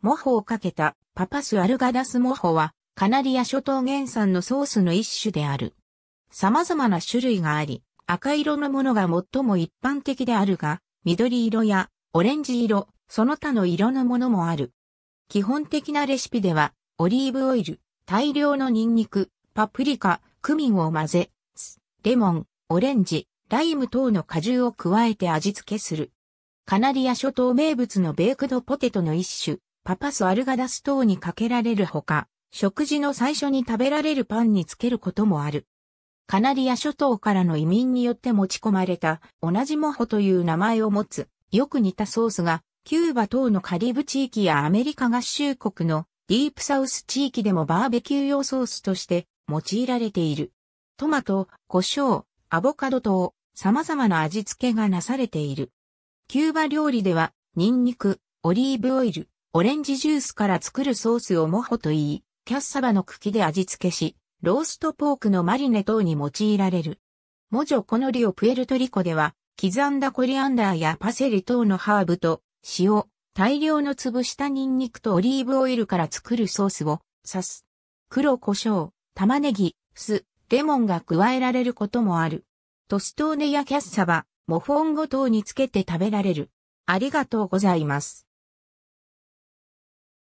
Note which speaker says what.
Speaker 1: モホをかけたパパスアルガダスモホはカナリア諸島原産のソースの一種である。様々な種類があり、赤色のものが最も一般的であるが、緑色やオレンジ色、その他の色のものもある。基本的なレシピでは、オリーブオイル、大量のニンニク、パプリカ、クミンを混ぜ、レモン、オレンジ、ライム等の果汁を加えて味付けする。カナリア諸島名物のベークドポテトの一種、パパスアルガダス等にかけられるほか、食事の最初に食べられるパンにつけることもある。カナリア諸島からの移民によって持ち込まれた、同じモホという名前を持つ、よく似たソースが、キューバ等のカリブ地域やアメリカ合衆国のディープサウス地域でもバーベキュー用ソースとして用いられている。トマト、胡椒、アボカド等、様々な味付けがなされている。キューバ料理では、ニンニク、オリーブオイル、オレンジジュースから作るソースをモホと言い、キャッサバの茎で味付けし、ローストポークのマリネ等に用いられる。モジョコのリオプエルトリコでは、刻んだコリアンダーやパセリ等のハーブと塩、大量の潰したニンニクとオリーブオイルから作るソースを刺す。黒胡椒、玉ねぎ、酢、レモンが加えられることもある。トストーネやキャッサバ、モフォンゴ等につけて食べられる。ありがとうございます。